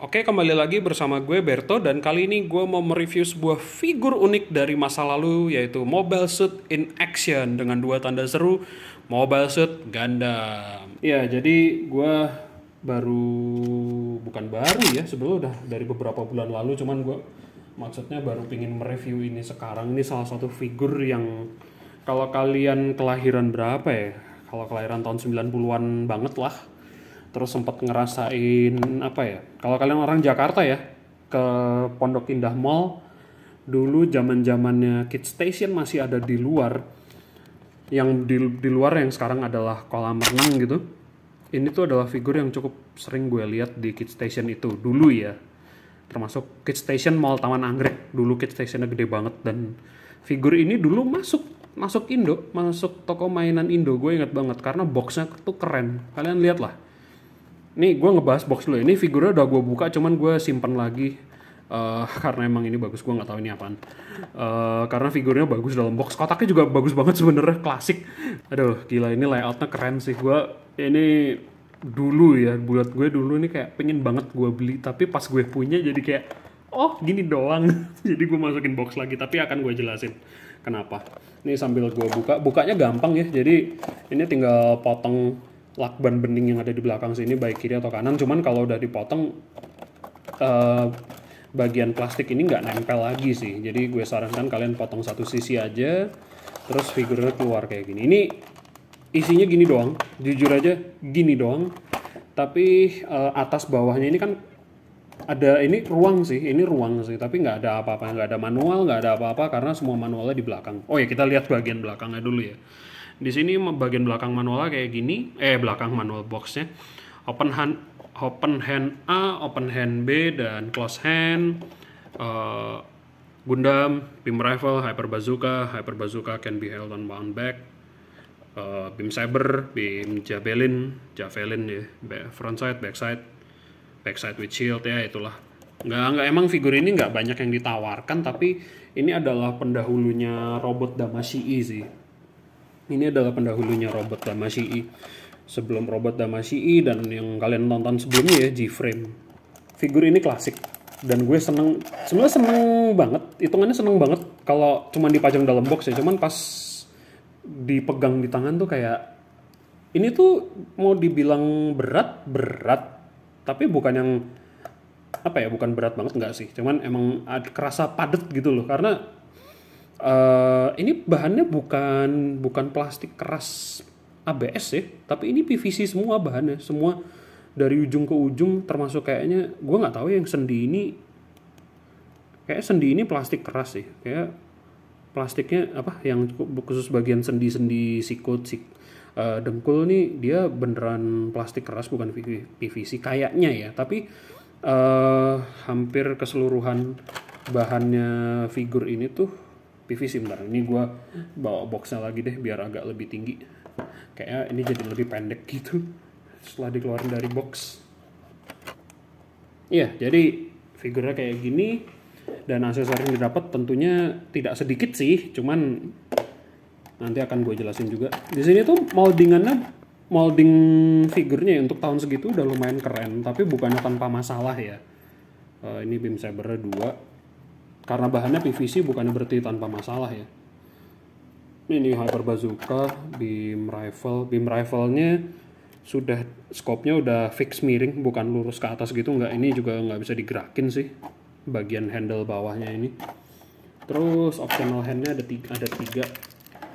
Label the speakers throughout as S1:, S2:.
S1: Oke, kembali lagi bersama gue Berto dan kali ini gue mau mereview sebuah figur unik dari masa lalu yaitu Mobile Suit in Action dengan dua tanda seru Mobile Suit Gundam. Ya, jadi gue baru bukan baru ya, sebelum udah dari beberapa bulan lalu cuman gue maksudnya baru pingin mereview ini sekarang ini salah satu figur yang kalau kalian kelahiran berapa ya? Kalau kelahiran tahun 90-an banget lah terus sempat ngerasain apa ya kalau kalian orang Jakarta ya ke Pondok Indah Mall dulu zaman zamannya Kid Station masih ada di luar yang di, di luar yang sekarang adalah kolam renang gitu ini tuh adalah figur yang cukup sering gue lihat di Kid Station itu dulu ya termasuk Kid Station Mall Taman Anggrek dulu Kid Stationnya gede banget dan figur ini dulu masuk masuk Indo masuk toko mainan Indo gue inget banget karena boxnya tuh keren kalian lihat lah nih gue ngebahas box lo ini figurnya udah gue buka cuman gue simpan lagi uh, karena emang ini bagus gue nggak tahu ini apaan uh, karena figurnya bagus dalam box kotaknya juga bagus banget sebenernya klasik aduh gila ini layoutnya keren sih gue ini dulu ya buat gue dulu ini kayak pengen banget gue beli tapi pas gue punya jadi kayak oh gini doang jadi gue masukin box lagi tapi akan gue jelasin kenapa ini sambil gue buka bukanya gampang ya jadi ini tinggal potong lakban bening yang ada di belakang sini baik kiri atau kanan cuman kalau udah dipotong uh, bagian plastik ini nggak nempel lagi sih jadi gue sarankan kalian potong satu sisi aja terus figurnya keluar kayak gini ini isinya gini doang jujur aja gini doang tapi uh, atas bawahnya ini kan ada ini ruang sih ini ruang sih tapi nggak ada apa-apa nggak ada manual nggak ada apa-apa karena semua manualnya di belakang oh ya kita lihat bagian belakangnya dulu ya di sini bagian belakang manual kayak gini eh belakang manual boxnya open hand open hand A open hand B dan close hand uh, Gundam beam rifle hyper bazooka hyper bazooka can be held on bound back uh, beam saber beam javelin javelin ya front side back side back side with shield ya itulah nggak nggak emang figur ini nggak banyak yang ditawarkan tapi ini adalah pendahulunya robot Damashii e sih ini adalah pendahulunya robot Damasii. Sebelum robot Damasii dan yang kalian tonton sebelumnya ya G-Frame. Figur ini klasik dan gue seneng sebenarnya seneng banget hitungannya seneng banget kalau cuman dipajang dalam box ya cuman pas dipegang di tangan tuh kayak ini tuh mau dibilang berat berat tapi bukan yang apa ya bukan berat banget nggak sih cuman emang kerasa padet gitu loh karena Uh, ini bahannya bukan bukan plastik keras ABS ya, tapi ini PVC semua bahannya, semua dari ujung ke ujung termasuk kayaknya gue nggak tahu ya, yang sendi ini kayak sendi ini plastik keras sih kayak plastiknya apa yang khusus bagian sendi-sendi sikut sik, uh, dengkul nih dia beneran plastik keras bukan PVC kayaknya ya tapi uh, hampir keseluruhan bahannya figur ini tuh PVC bentar ini gue bawa boxnya lagi deh biar agak lebih tinggi kayaknya ini jadi lebih pendek gitu setelah dikeluarin dari box Iya, jadi figurnya kayak gini dan aksesoris yang didapat tentunya tidak sedikit sih, cuman nanti akan gue jelasin juga. Di sini tuh moldingannya molding figurnya ya, untuk tahun segitu udah lumayan keren, tapi bukannya tanpa masalah ya. Uh, ini beam sabernya dua, karena bahannya PVC bukan berarti tanpa masalah ya ini Hyper Bazooka beam rifle beam rifle-nya sudah scope nya udah fix miring bukan lurus ke atas gitu nggak ini juga nggak bisa digerakin sih bagian handle bawahnya ini terus optional handnya ada tiga, ada tiga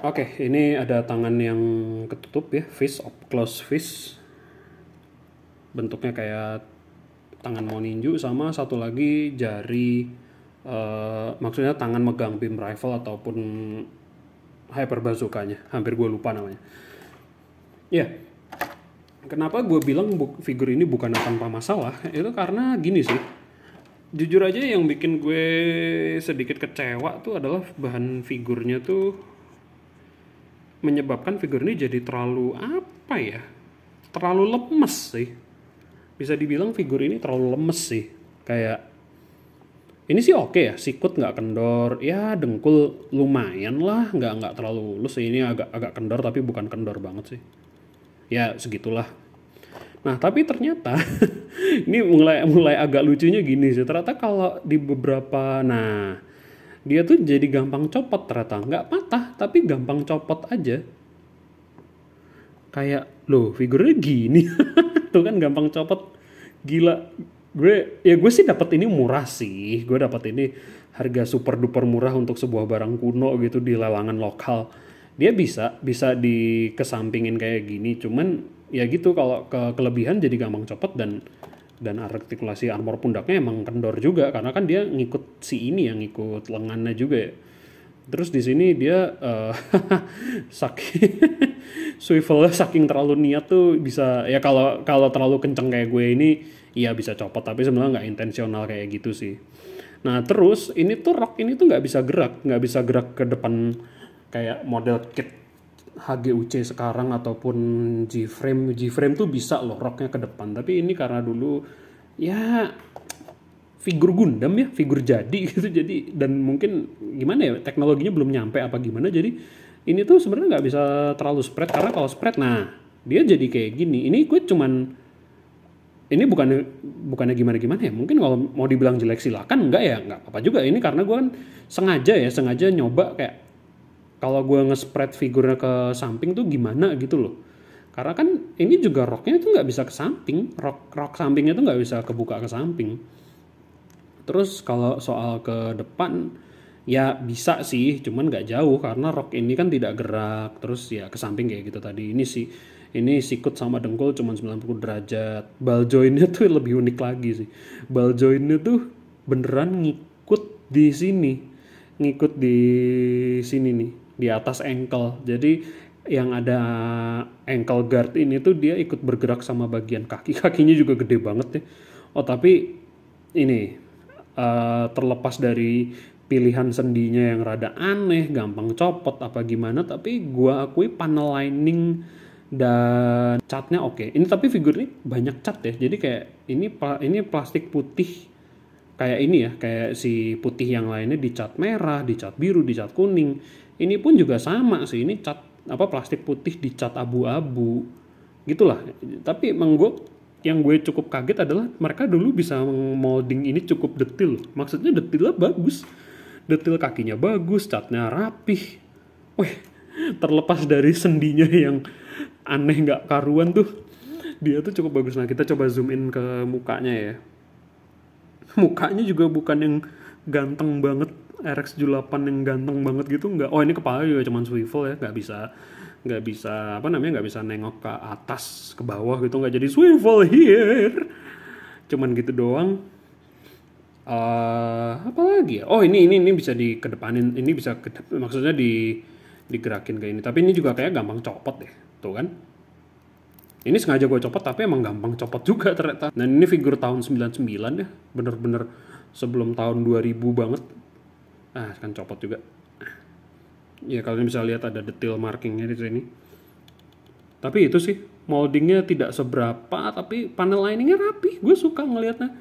S1: oke okay, ini ada tangan yang ketutup ya fist up close fist bentuknya kayak tangan mau ninju sama satu lagi jari Eh, maksudnya tangan megang beam rifle ataupun hyper bazookanya hampir gue lupa namanya ya yeah. kenapa gue bilang figur ini bukan tanpa masalah itu karena gini sih jujur aja yang bikin gue sedikit kecewa tuh adalah bahan figurnya tuh menyebabkan figur ini jadi terlalu apa ya terlalu lemes sih bisa dibilang figur ini terlalu lemes sih kayak ini sih oke ya sikut nggak kendor ya dengkul lumayan lah nggak nggak terlalu lulus ini agak agak kendor tapi bukan kendor banget sih ya segitulah nah tapi ternyata ini mulai mulai agak lucunya gini sih ternyata kalau di beberapa nah dia tuh jadi gampang copot ternyata nggak patah tapi gampang copot aja kayak loh figurnya gini tuh kan gampang copot gila gue ya gue sih dapat ini murah sih gue dapat ini harga super duper murah untuk sebuah barang kuno gitu di lelangan lokal dia bisa bisa dikesampingin kayak gini cuman ya gitu kalau ke kelebihan jadi gampang copot dan dan artikulasi armor pundaknya emang kendor juga karena kan dia ngikut si ini yang ngikut lengannya juga ya. terus di sini dia uh, saking swivelnya saking terlalu niat tuh bisa ya kalau kalau terlalu kenceng kayak gue ini iya bisa copot tapi sebenarnya nggak intensional kayak gitu sih nah terus ini tuh rok ini tuh nggak bisa gerak nggak bisa gerak ke depan kayak model kit HGUC sekarang ataupun G-frame G-frame tuh bisa loh roknya ke depan tapi ini karena dulu ya figur Gundam ya figur jadi gitu jadi dan mungkin gimana ya teknologinya belum nyampe apa gimana jadi ini tuh sebenarnya nggak bisa terlalu spread karena kalau spread nah dia jadi kayak gini ini gue cuman ini bukan bukannya gimana-gimana ya mungkin kalau mau dibilang jelek silakan enggak ya enggak apa-apa juga ini karena gue kan sengaja ya sengaja nyoba kayak kalau gue nge-spread figurnya ke samping tuh gimana gitu loh karena kan ini juga roknya itu nggak bisa ke samping rok rok sampingnya tuh nggak bisa kebuka ke samping terus kalau soal ke depan ya bisa sih cuman nggak jauh karena rok ini kan tidak gerak terus ya ke samping kayak gitu tadi ini sih ini sikut sama dengkul cuman 90 derajat ball jointnya tuh lebih unik lagi sih ball jointnya tuh beneran ngikut di sini ngikut di sini nih di atas ankle jadi yang ada ankle guard ini tuh dia ikut bergerak sama bagian kaki kakinya juga gede banget ya oh tapi ini uh, terlepas dari pilihan sendinya yang rada aneh, gampang copot apa gimana, tapi gua akui panel lining dan catnya oke. Okay. Ini tapi figur ini banyak cat ya. Jadi kayak ini ini plastik putih kayak ini ya, kayak si putih yang lainnya dicat merah, dicat biru, dicat kuning. Ini pun juga sama sih. Ini cat apa plastik putih dicat abu-abu. Gitulah. Tapi emang gue yang gue cukup kaget adalah mereka dulu bisa molding ini cukup detil. Maksudnya detilnya bagus detail kakinya bagus, catnya rapih. Wih, terlepas dari sendinya yang aneh nggak karuan tuh, dia tuh cukup bagus. Nah, kita coba zoom in ke mukanya ya. Mukanya juga bukan yang ganteng banget RX78 yang ganteng banget gitu nggak oh ini kepala juga cuman swivel ya nggak bisa nggak bisa apa namanya nggak bisa nengok ke atas ke bawah gitu nggak jadi swivel here cuman gitu doang uh, apa lagi ya? Oh ini ini ini bisa dikedepanin, ini bisa kedep, maksudnya di digerakin kayak ini. Tapi ini juga kayak gampang copot deh, tuh kan? Ini sengaja gue copot tapi emang gampang copot juga ternyata. Nah ini figur tahun 99 ya, bener-bener sebelum tahun 2000 banget. Ah kan copot juga. Ya kalian bisa lihat ada detail markingnya di sini. Tapi itu sih moldingnya tidak seberapa tapi panel liningnya rapi. Gue suka ngelihatnya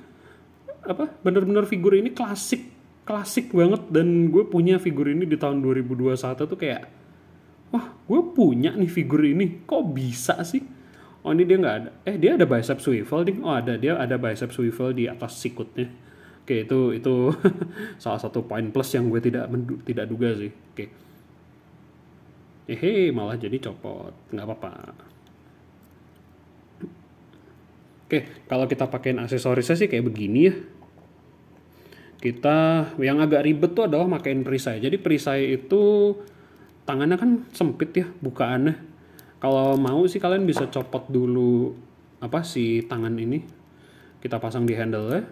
S1: apa bener-bener figur ini klasik klasik banget dan gue punya figur ini di tahun 2021 tuh kayak wah gue punya nih figur ini kok bisa sih oh ini dia nggak ada eh dia ada bicep swivel ding oh ada dia ada bicep swivel di atas sikutnya oke itu itu salah satu poin plus yang gue tidak mendu, tidak duga sih oke hehe malah jadi copot nggak apa-apa Oke, kalau kita pakaiin aksesorisnya sih kayak begini ya. Kita yang agak ribet tuh adalah makain perisai. Jadi perisai itu tangannya kan sempit ya bukaannya. Kalau mau sih kalian bisa copot dulu apa sih tangan ini. Kita pasang di handle ya.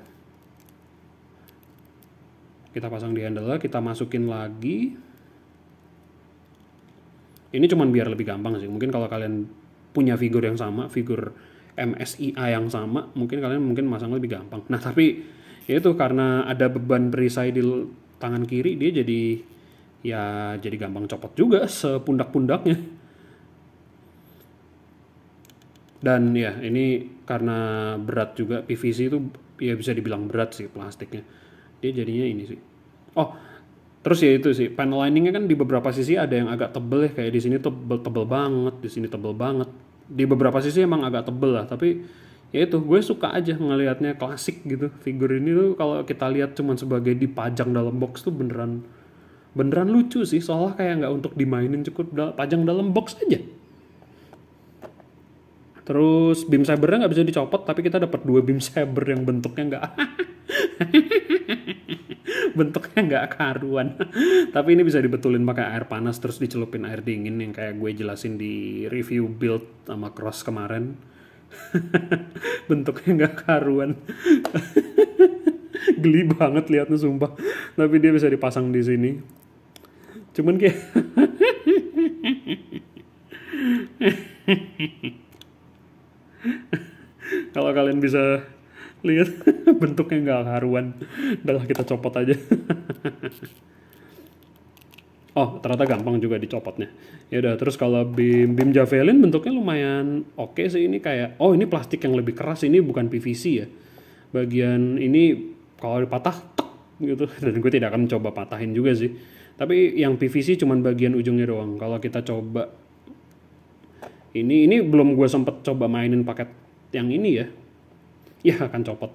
S1: Kita pasang di handle kita masukin lagi. Ini cuman biar lebih gampang sih. Mungkin kalau kalian punya figur yang sama, figur MSIA yang sama mungkin kalian mungkin masang lebih gampang nah tapi ya itu karena ada beban perisai di tangan kiri dia jadi ya jadi gampang copot juga sepundak-pundaknya dan ya ini karena berat juga PVC itu ya bisa dibilang berat sih plastiknya dia jadinya ini sih oh terus ya itu sih panel liningnya kan di beberapa sisi ada yang agak tebel ya kayak di sini tebel tebel banget di sini tebel banget di beberapa sisi emang agak tebel lah tapi ya itu gue suka aja ngelihatnya klasik gitu figur ini tuh kalau kita lihat cuman sebagai dipajang dalam box tuh beneran beneran lucu sih seolah kayak nggak untuk dimainin cukup da pajang dalam box aja terus beam sabernya nggak bisa dicopot tapi kita dapat dua beam saber yang bentuknya nggak bentuknya nggak karuan tapi ini bisa dibetulin pakai air panas terus dicelupin air dingin yang kayak gue jelasin di review build sama cross kemarin bentuknya nggak karuan geli banget liatnya sumpah tapi dia bisa dipasang di sini cuman kayak kalau kalian bisa lihat bentuknya nggak haruan, udahlah kita copot aja oh ternyata gampang juga dicopotnya ya udah terus kalau bim bim javelin bentuknya lumayan oke okay sih ini kayak oh ini plastik yang lebih keras ini bukan PVC ya bagian ini kalau dipatah tuk gitu dan gue tidak akan coba patahin juga sih tapi yang PVC cuman bagian ujungnya doang kalau kita coba ini ini belum gue sempet coba mainin paket yang ini ya ya akan copot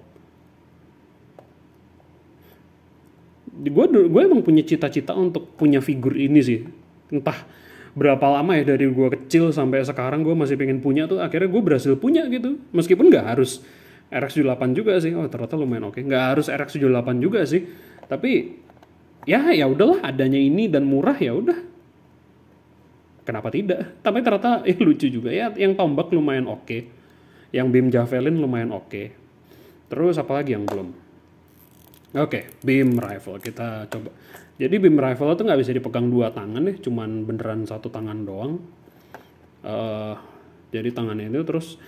S1: gue gue emang punya cita-cita untuk punya figur ini sih entah berapa lama ya dari gue kecil sampai sekarang gue masih pengen punya tuh akhirnya gue berhasil punya gitu meskipun nggak harus RX78 juga sih oh ternyata lumayan oke okay. nggak harus RX78 juga sih tapi ya ya udahlah adanya ini dan murah ya udah kenapa tidak tapi ternyata eh, lucu juga ya yang tombak lumayan oke okay yang beam javelin lumayan oke okay. terus apalagi yang belum oke okay, beam rifle kita coba jadi beam rifle itu nggak bisa dipegang dua tangan nih ya, cuman beneran satu tangan doang uh, jadi tangannya itu terus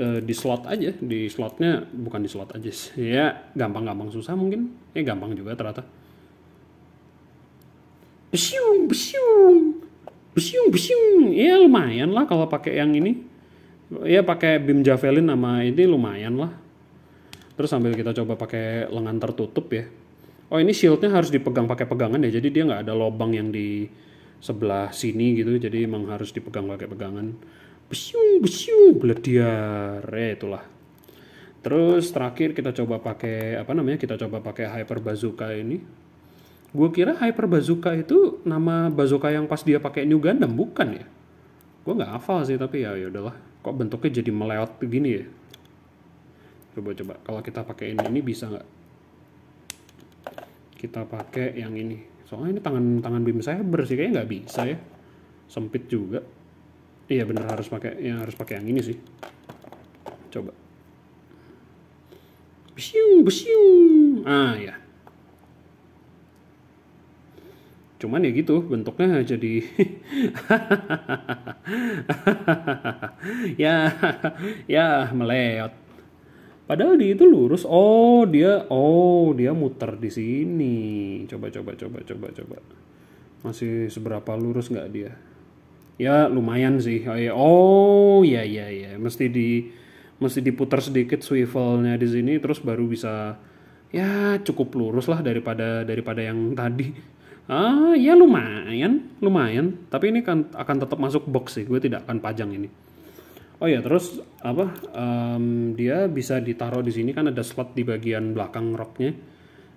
S1: uh, eh, di slot aja di slotnya bukan di slot aja sih ya gampang-gampang susah mungkin ya gampang juga ternyata besiung besiung besiung besiung ya lumayan lah kalau pakai yang ini ya pakai beam javelin sama ini lumayan lah terus sambil kita coba pakai lengan tertutup ya oh ini shieldnya harus dipegang pakai pegangan ya jadi dia nggak ada lobang yang di sebelah sini gitu jadi emang harus dipegang pakai pegangan besiung besiung dia ya itulah terus terakhir kita coba pakai apa namanya kita coba pakai hyper bazooka ini gue kira hyper bazooka itu nama bazooka yang pas dia pakai new gundam bukan ya gue nggak hafal sih tapi ya ya udahlah kok bentuknya jadi meleot begini ya coba coba kalau kita pakai ini, ini bisa nggak kita pakai yang ini soalnya ini tangan tangan bim saya bersih kayaknya nggak bisa ya sempit juga iya bener harus pakai yang harus pakai yang ini sih coba besiung besiung ah ya cuman ya gitu bentuknya jadi ya ya meleot padahal di itu lurus oh dia oh dia muter di sini coba coba coba coba coba masih seberapa lurus nggak dia ya lumayan sih oh ya oh ya ya ya mesti di mesti diputar sedikit swivelnya di sini terus baru bisa ya cukup lurus lah daripada daripada yang tadi Ah, ya lumayan, lumayan. Tapi ini kan akan tetap masuk box sih. Gue tidak akan pajang ini. Oh ya, terus apa? Um, dia bisa ditaruh di sini kan ada slot di bagian belakang roknya.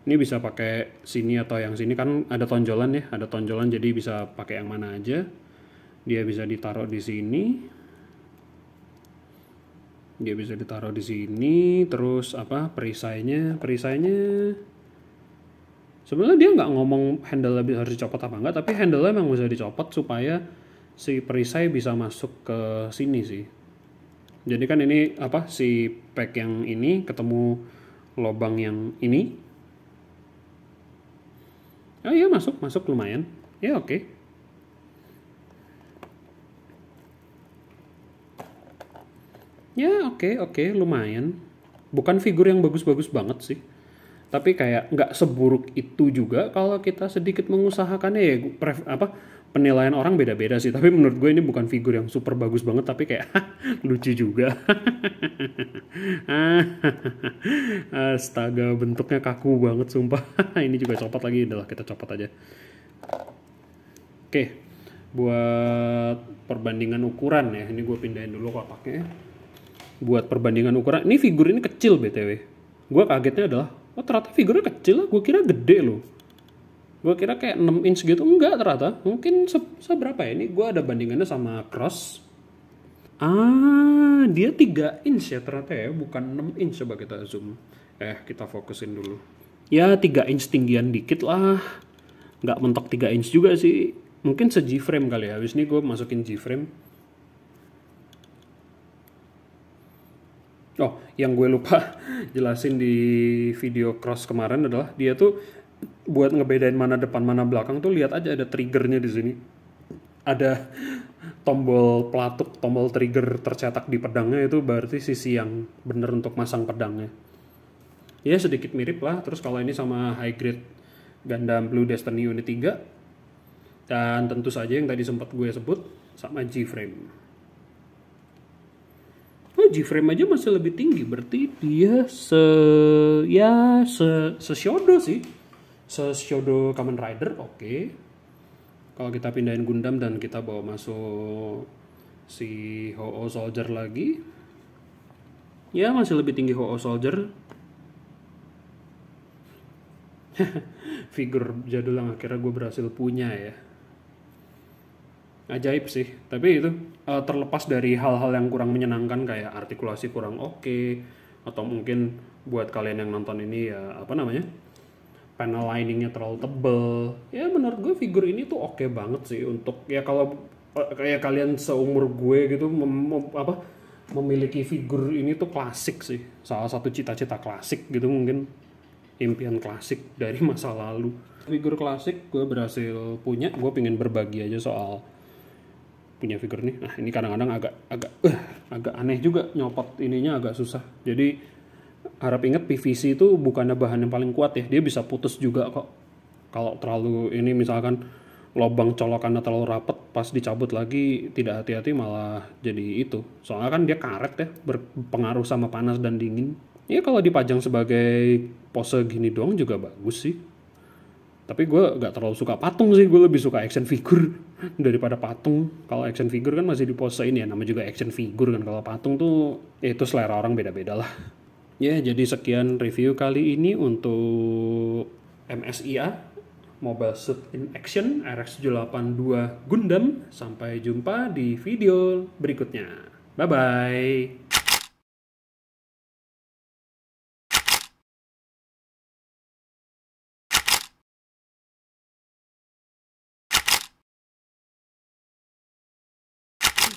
S1: Ini bisa pakai sini atau yang sini kan ada tonjolan ya, ada tonjolan jadi bisa pakai yang mana aja. Dia bisa ditaruh di sini. Dia bisa ditaruh di sini, terus apa? Perisainya, perisainya sebenarnya dia nggak ngomong handle lebih harus dicopot apa enggak tapi handle emang bisa dicopot supaya si perisai bisa masuk ke sini sih jadi kan ini apa si pack yang ini ketemu lobang yang ini oh iya masuk masuk lumayan ya oke okay. ya oke okay, oke okay, lumayan bukan figur yang bagus-bagus banget sih tapi kayak nggak seburuk itu juga kalau kita sedikit mengusahakannya ya pref, apa penilaian orang beda-beda sih tapi menurut gue ini bukan figur yang super bagus banget tapi kayak lucu juga astaga bentuknya kaku banget sumpah ini juga copot lagi adalah kita copot aja oke buat perbandingan ukuran ya ini gue pindahin dulu pakai ya. buat perbandingan ukuran ini figur ini kecil btw gue kagetnya adalah oh ternyata figurnya kecil lah, gue kira gede loh gue kira kayak 6 inch gitu enggak ternyata mungkin se seberapa ya ini gue ada bandingannya sama cross ah dia 3 inch ya ternyata ya bukan 6 inch coba kita zoom eh kita fokusin dulu ya 3 inch tinggian dikit lah nggak mentok 3 inch juga sih mungkin se G-frame kali ya habis ini gue masukin G-frame Oh, yang gue lupa jelasin di video cross kemarin adalah dia tuh buat ngebedain mana depan mana belakang tuh lihat aja ada triggernya di sini. Ada tombol pelatuk, tombol trigger tercetak di pedangnya itu berarti sisi yang bener untuk masang pedangnya. Ya sedikit mirip lah. Terus kalau ini sama high grade Gundam Blue Destiny Unit 3 dan tentu saja yang tadi sempat gue sebut sama G-Frame. G frame aja masih lebih tinggi berarti dia se ya se sesyodo sih sesyodo Kamen Rider oke okay. kalau kita pindahin Gundam dan kita bawa masuk si Ho-Oh Soldier lagi ya masih lebih tinggi Ho-Oh Soldier figur jadul yang akhirnya gue berhasil punya ya ajaib sih tapi itu uh, terlepas dari hal-hal yang kurang menyenangkan kayak artikulasi kurang oke okay, atau mungkin buat kalian yang nonton ini ya apa namanya panel liningnya terlalu tebel ya menurut gue figur ini tuh oke okay banget sih untuk ya kalau kayak eh, kalian seumur gue gitu mem, mem, apa memiliki figur ini tuh klasik sih salah satu cita-cita klasik gitu mungkin impian klasik dari masa lalu figur klasik gue berhasil punya gue pingin berbagi aja soal punya figur nih nah ini kadang-kadang agak agak uh, agak aneh juga nyopot ininya agak susah jadi harap ingat PVC itu bukannya bahan yang paling kuat ya dia bisa putus juga kok kalau terlalu ini misalkan lobang colokannya terlalu rapet pas dicabut lagi tidak hati-hati malah jadi itu soalnya kan dia karet ya berpengaruh sama panas dan dingin ya kalau dipajang sebagai pose gini doang juga bagus sih tapi gue gak terlalu suka patung sih gue lebih suka action figure daripada patung kalau action figure kan masih diposein ya nama juga action figure kan kalau patung tuh ya itu selera orang beda-beda lah ya jadi sekian review kali ini untuk MSIA Mobile Suit in Action rx 82 Gundam sampai jumpa di video berikutnya bye bye